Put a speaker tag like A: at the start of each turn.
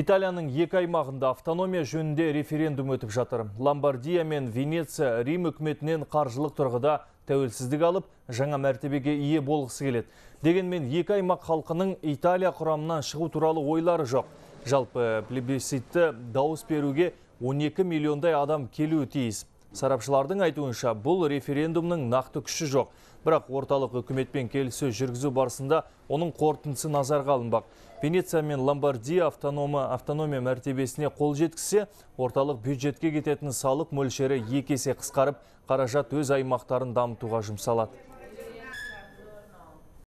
A: Италияның екі аймағында автономия жөнінде референдум өтіп жатыр. Ломбардия мен Венеция Рим үкіметінен қаржылық тұрғыда тәуелсіздік алып, жаңа мәртебеге ие болғысы келеді. Дегенмен екі аймақ халқының Италия құрамынан шығу туралы ойлары жоқ. Жалпы плебисцитті дауыс беруге 12 миллиондай адам келуі тиіс. Сарапшылардың айтуынша бұл референдумның нақты күші жоқ. Бірақ орталық үкіметпен келісі жүргізу барысында оның қорытындысы назарға алынбақ. Венеция мен Ломбардия автономы автономия мәртебесіне қол жеткізсе, орталық бюджетке кететін салық мөлшері екесе қысқарып, қаражат өз аймақтарын дамытуға жұмсалады.